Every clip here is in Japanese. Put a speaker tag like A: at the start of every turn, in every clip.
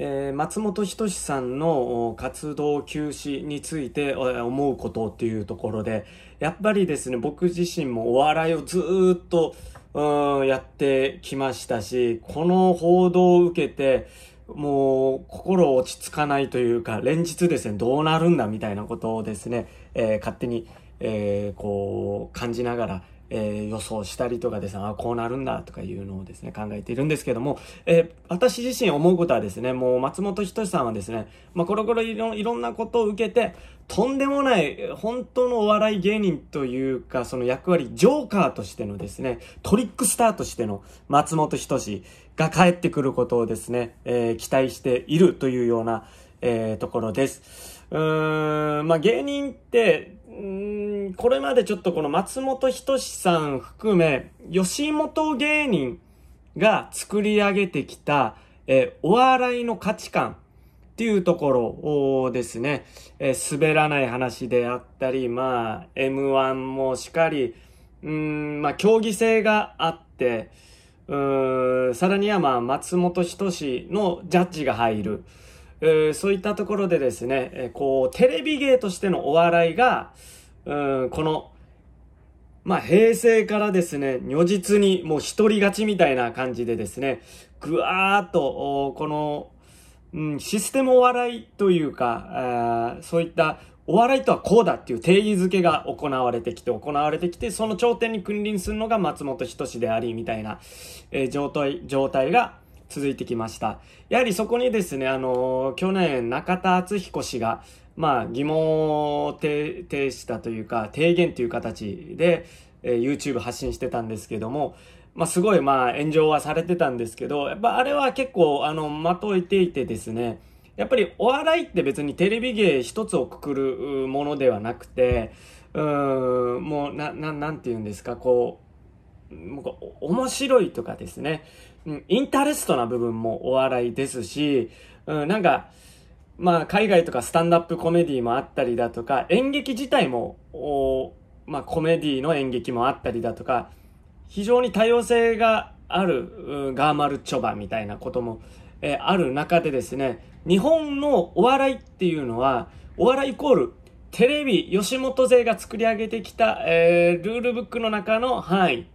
A: えー、松本人志さんの活動休止について思うことっていうところで、やっぱりですね、僕自身もお笑いをずっと、うん、やってきましたし、この報道を受けて、もう心落ち着かないというか、連日ですね、どうなるんだみたいなことをですね、えー、勝手に、えー、こう、感じながら、えー、予想したりとかですね、あ、こうなるんだとかいうのをですね、考えているんですけども、えー、私自身思うことはですね、もう松本人志さんはですね、まあ、コロコロいろいろんなことを受けて、とんでもない、本当のお笑い芸人というか、その役割、ジョーカーとしてのですね、トリックスターとしての松本人志が帰ってくることをですね、えー、期待しているというような、えー、ところです。まあ、芸人って、これまでちょっとこの松本人志さん含め、吉本芸人が作り上げてきた、えー、お笑いの価値観っていうところをですね、えー、滑らない話であったり、まあ、M1 もしかり、うん、まあ、競技性があって、うん、さらにはまあ、松本人志のジャッジが入る。えー、そういったところでですね、えー、こう、テレビ芸としてのお笑いが、うん、この、まあ、平成からですね、如実にもう独り勝ちみたいな感じでですね、ぐわーっと、この、うん、システムお笑いというか、あそういったお笑いとはこうだっていう定義づけが行われてきて、行われてきて、その頂点に君臨するのが松本人志であり、みたいな、えー、状態、状態が、続いてきました。やはりそこにですね、あの、去年中田敦彦氏が、まあ、疑問を呈したというか、提言という形で、えー、YouTube 発信してたんですけども、まあ、すごい、まあ、炎上はされてたんですけど、やっぱあれは結構、あの、まといていてですね、やっぱりお笑いって別にテレビ芸一つをくくるものではなくて、うん、もう、な、な、なんて言うんですか、こう、面白いとかですね、うん、インタレストな部分もお笑いですし、うん、なんか、まあ、海外とかスタンダップコメディもあったりだとか、演劇自体も、おまあ、コメディの演劇もあったりだとか、非常に多様性がある、ガーマルチョバみたいなことも、えある中でですね、日本のお笑いっていうのは、お笑いイコールテレビ、吉本勢が作り上げてきた、えー、ルールブックの中の範囲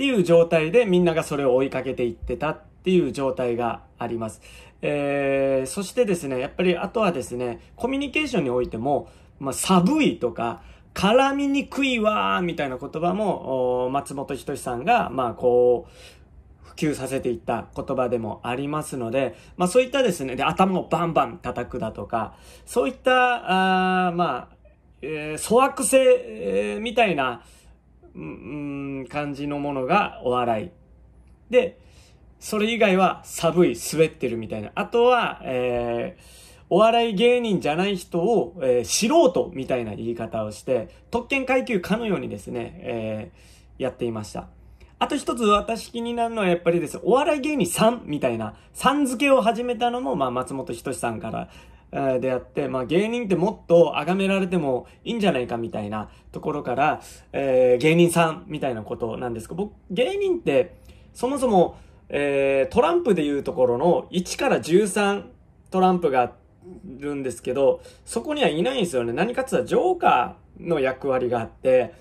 A: っていう状態でみんながそれを追いかけていってたっていう状態があります。えー、そしてですね、やっぱりあとはですね、コミュニケーションにおいても、まあ、寒いとか、絡みにくいわみたいな言葉も、松本人志さんが、まあ、こう、普及させていった言葉でもありますので、まあそういったですね、で、頭をバンバン叩くだとか、そういった、あまあ、えー、粗悪性、えー、みたいな、うん、感じのものがお笑い。で、それ以外は寒い、滑ってるみたいな。あとは、えー、お笑い芸人じゃない人を、えー、素人みたいな言い方をして、特権階級かのようにですね、えー、やっていました。あと一つ私気になるのはやっぱりです。お笑い芸人さんみたいな、さん付けを始めたのも、まあ、松本人志さんからであって、まあ芸人ってもっと崇められてもいいんじゃないかみたいなところから、えー、芸人さんみたいなことなんですけど、僕、芸人ってそもそも、えー、トランプでいうところの1から13トランプがいるんですけど、そこにはいないんですよね。何かつはジョーカーの役割があって、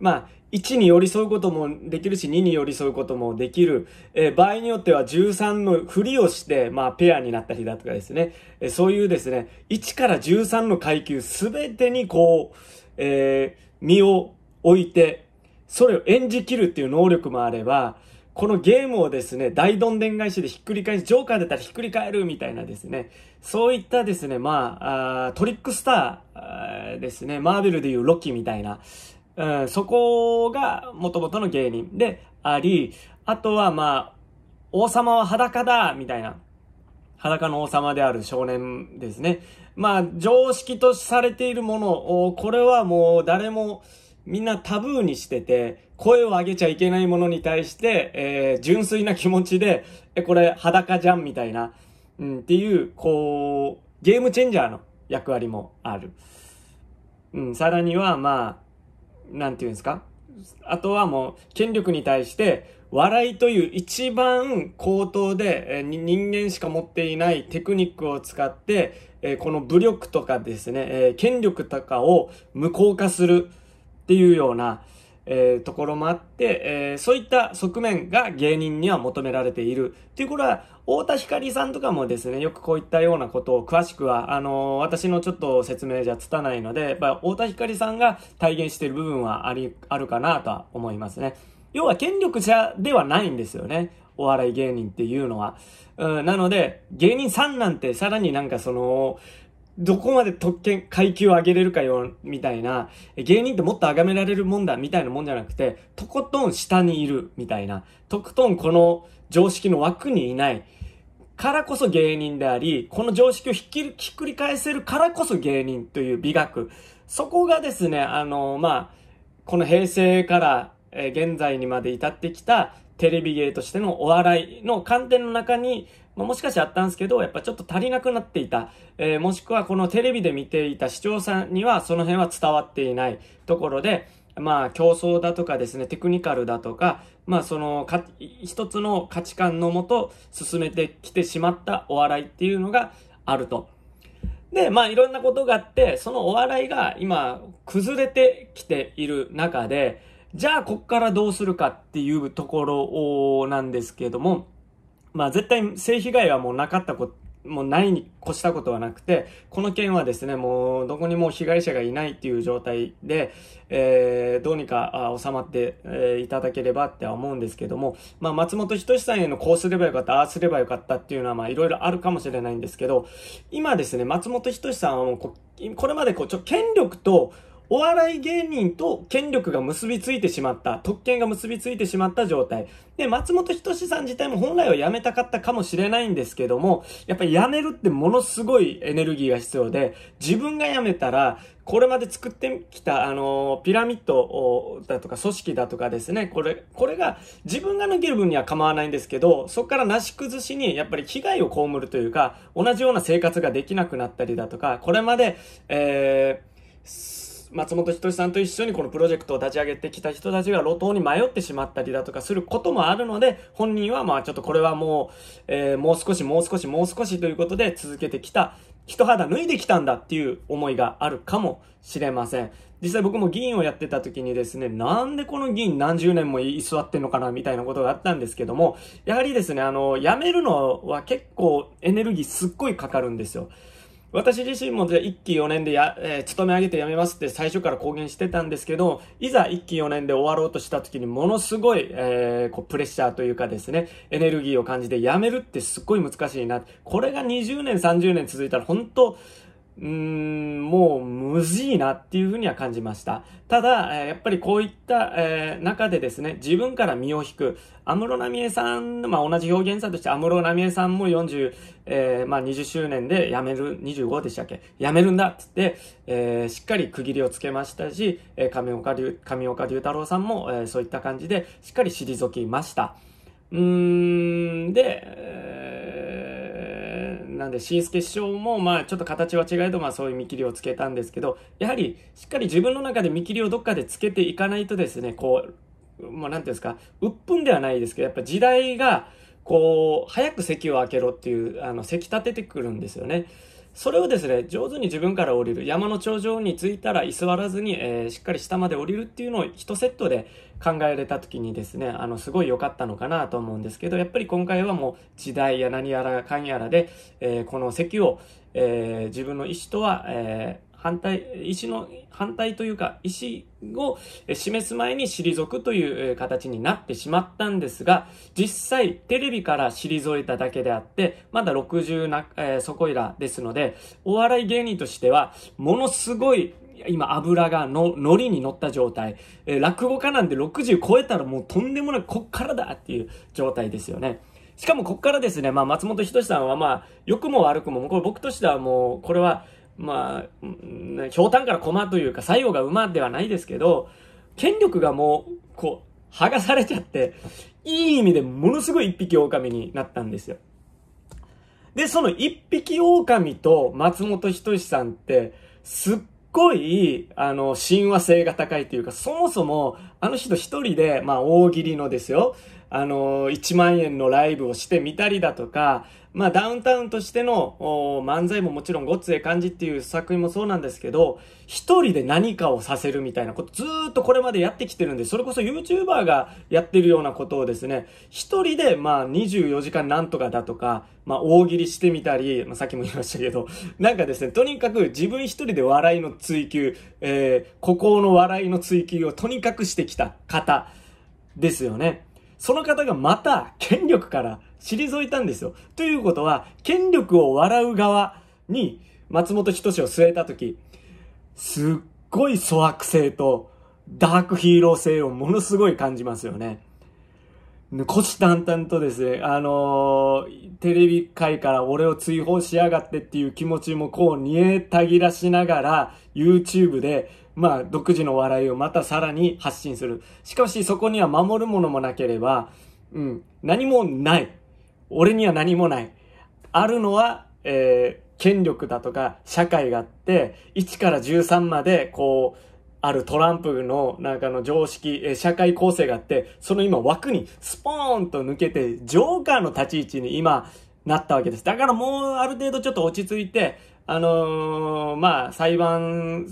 A: まあ、1に寄り添うこともできるし、2に寄り添うこともできる。えー、場合によっては13のふりをして、まあ、ペアになったりだとかですね。えー、そういうですね、1から13の階級すべてにこう、えー、身を置いて、それを演じきるっていう能力もあれば、このゲームをですね、大どんでん返しでひっくり返し、ジョーカー出たらひっくり返るみたいなですね、そういったですね、まあ、あトリックスターですね、マーベルでいうロッキーみたいな、うん、そこが元々の芸人であり、あとはまあ、王様は裸だみたいな。裸の王様である少年ですね。まあ、常識とされているものを、これはもう誰も、みんなタブーにしてて、声を上げちゃいけないものに対して、えー、純粋な気持ちで、え、これ裸じゃんみたいな、うん、っていう、こう、ゲームチェンジャーの役割もある。うん、さらには、まあ、なんて言うんですかあとはもう、権力に対して、笑いという一番高等で、え人間しか持っていないテクニックを使って、えこの武力とかですね、え権力とかを無効化するっていうような、えところもあって、えそういった側面が芸人には求められているっていうことは太田光さんとかもですね、よくこういったようなことを詳しくは、あのー、私のちょっと説明じゃつたないので、まぱ太田光さんが体現している部分はあり、あるかなとは思いますね。要は権力者ではないんですよね。お笑い芸人っていうのは。うん、なので、芸人さんなんてさらになんかその、どこまで特権、階級を上げれるかよ、みたいな、芸人ってもっと崇められるもんだ、みたいなもんじゃなくて、とことん下にいる、みたいな、とことんこの常識の枠にいない、からこそ芸人であり、この常識をひっくり返せるからこそ芸人という美学。そこがですね、あの、まあ、この平成から、え現在にまで至ってきたテレビ芸としてのお笑いの観点の中に、まあ、もしかしてあったんですけど、やっぱちょっと足りなくなっていた。えー、もしくはこのテレビで見ていた視聴者にはその辺は伝わっていないところで、まあ、競争だとかですね、テクニカルだとか、まあ、そのか、一つの価値観のもと進めてきてしまったお笑いっていうのがあると。で、まあ、いろんなことがあって、そのお笑いが今、崩れてきている中で、じゃあ、こっからどうするかっていうところなんですけれども、まあ、絶対性被害はもうなかったこもうないに越したことはなくて、この件はですね、もうどこにも被害者がいないっていう状態で、えー、どうにか収まって、えー、いただければっては思うんですけども、まあ、松本人志さんへのこうすればよかった、ああすればよかったっていうのは、まあ、いろいろあるかもしれないんですけど、今ですね、松本人志さんはもうこ、これまでこう、ちょ、権力と、お笑い芸人と権力が結びついてしまった、特権が結びついてしまった状態。で、松本人志さん自体も本来は辞めたかったかもしれないんですけども、やっぱり辞めるってものすごいエネルギーが必要で、自分が辞めたら、これまで作ってきた、あのー、ピラミッドだとか組織だとかですね、これ、これが自分が抜ける分には構わないんですけど、そこからなし崩しにやっぱり被害を被るというか、同じような生活ができなくなったりだとか、これまで、えー、松本人志さんと一緒にこのプロジェクトを立ち上げてきた人たちが路頭に迷ってしまったりだとかすることもあるので、本人はまあちょっとこれはもう、えー、もう少しもう少しもう少しということで続けてきた、人肌脱いできたんだっていう思いがあるかもしれません。実際僕も議員をやってた時にですね、なんでこの議員何十年も居座ってんのかなみたいなことがあったんですけども、やはりですね、あの、辞めるのは結構エネルギーすっごいかかるんですよ。私自身もじゃあ1期4年でや、えー、勤め上げて辞めますって最初から公言してたんですけど、いざ1期4年で終わろうとした時にものすごい、えー、こうプレッシャーというかですね、エネルギーを感じて辞めるってすっごい難しいな。これが20年、30年続いたら本当、うーん、もうむずいなっていうふうには感じました。ただ、やっぱりこういった、えー、中でですね、自分から身を引く、安室奈美恵さん、まあ、同じ表現者として安室奈美恵さんも40、えー、まあ、20周年で辞める、25でしたっけ辞めるんだっつって、えー、しっかり区切りをつけましたし、え上岡龍、上岡龍太郎さんも、えそういった感じで、しっかり退きました。うーん、で、えーなんで、シースケ師匠も、まあ、ちょっと形は違えど、まあ、そういう見切りをつけたんですけど、やはり、しっかり自分の中で見切りをどっかでつけていかないとですね、こう、もう、なんていうんですか、鬱憤ではないですけど、やっぱ時代が、こう、早く席を開けろっていう、あの、席立ててくるんですよね。それをですね、上手に自分から降りる。山の頂上に着いたら居座らずに、えー、しっかり下まで降りるっていうのを1セットで考えれた時にですね、あの、すごい良かったのかなと思うんですけど、やっぱり今回はもう時代や何やらかんやらで、えー、この席を、えー、自分の意思とは、え反対、石の反対というか、石を示す前に退くという形になってしまったんですが、実際テレビから退いただけであって、まだ60な、えー、そこいらですので、お笑い芸人としては、ものすごい今油がの、のりに乗った状態。えー、落語家なんで60超えたらもうとんでもない、こっからだっていう状態ですよね。しかもこっからですね、まあ松本人志さんはまあ、良くも悪くも、これ僕としてはもう、これは、まあ、ひょうたんから駒というか、最後が馬ではないですけど、権力がもう、こう、剥がされちゃって、いい意味でものすごい一匹狼になったんですよ。で、その一匹狼と松本人志さんって、すっごい、あの、親和性が高いというか、そもそも、あの人一人で、まあ、大喜利のですよ、あの、1万円のライブをしてみたりだとか、まあダウンタウンとしての漫才ももちろんごっつえ感じっていう作品もそうなんですけど、一人で何かをさせるみたいなことずっとこれまでやってきてるんで、それこそ YouTuber がやってるようなことをですね、一人でまあ24時間なんとかだとか、まあ大喜利してみたり、まあさっきも言いましたけど、なんかですね、とにかく自分一人で笑いの追求、えー、孤高の笑いの追求をとにかくしてきた方ですよね。その方がまた権力から退いたんですよ。ということは、権力を笑う側に松本人志を据えたとき、すっごい粗悪性とダークヒーロー性をものすごい感じますよね。虎視眈々とですね、あのー、テレビ界から俺を追放しやがってっていう気持ちもこう、煮えたぎらしながら、YouTube で、まあ、独自の笑いをまたさらに発信する。しかし、そこには守るものもなければ、うん、何もない。俺には何もない。あるのは、えー、権力だとか、社会があって、1から13まで、こう、あるトランプのなんかの常識、え社会構成があって、その今枠にスポーンと抜けて、ジョーカーの立ち位置に今なったわけです。だからもうある程度ちょっと落ち着いて、あのー、まあ、裁判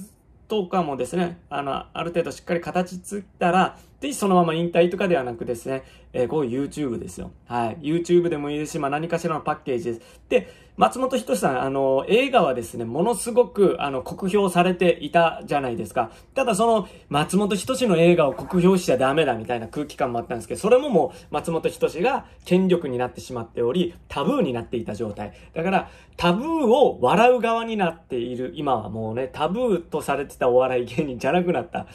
A: とかもですね、あの、ある程度しっかり形つったら、ぜひそのまま引退とかではなくですね、えー、こう YouTube ですよ。はい。YouTube でもいいですし、まあ何かしらのパッケージです。で、松本人志さん、あの、映画はですね、ものすごく、あの、酷評されていたじゃないですか。ただその、松本人志の映画を酷評しちゃダメだみたいな空気感もあったんですけど、それももう、松本人志が権力になってしまっており、タブーになっていた状態。だから、タブーを笑う側になっている、今はもうね、タブーとされてたお笑い芸人じゃなくなった。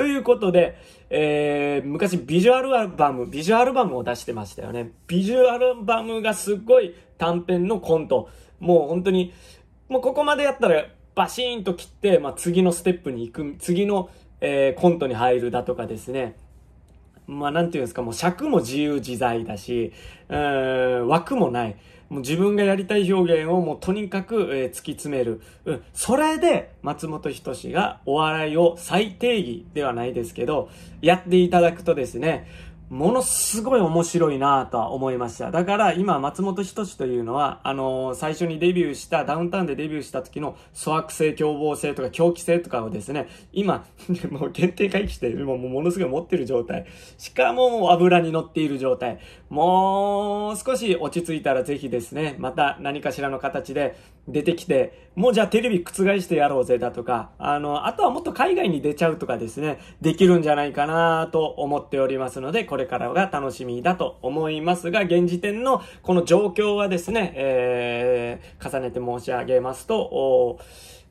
A: ということで、えー、昔ビジュアルアルバム、ビジュアルバムを出してましたよね。ビジュアルバムがすごい短編のコント。もう本当に、もうここまでやったらバシーンと切って、まあ、次のステップに行く、次の、えー、コントに入るだとかですね。まあ、なんていうんですか、もう尺も自由自在だし、うん、枠もない。もう自分がやりたい表現をもうとにかく、え突き詰める。うん。それで、松本人志がお笑いを再定義ではないですけど、やっていただくとですね、ものすごい面白いなとは思いました。だから今、松本人志というのは、あのー、最初にデビューした、ダウンタウンでデビューした時の粗悪性、凶暴性とか狂気性とかをですね、今、もう限定回帰して、もうものすごい持ってる状態。しかももう油に乗っている状態。もう少し落ち着いたらぜひですね、また何かしらの形で、出てきて、もうじゃあテレビ覆してやろうぜだとか、あの、あとはもっと海外に出ちゃうとかですね、できるんじゃないかなと思っておりますので、これからが楽しみだと思いますが、現時点のこの状況はですね、えー、重ねて申し上げますと、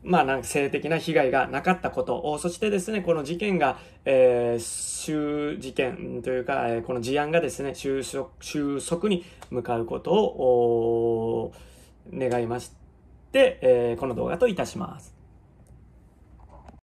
A: まあなんか性的な被害がなかったこと、そしてですね、この事件が、えー、収事件というか、えー、この事案がですね、収束、収束に向かうことを、願いまして、で、えー、この動画といたします。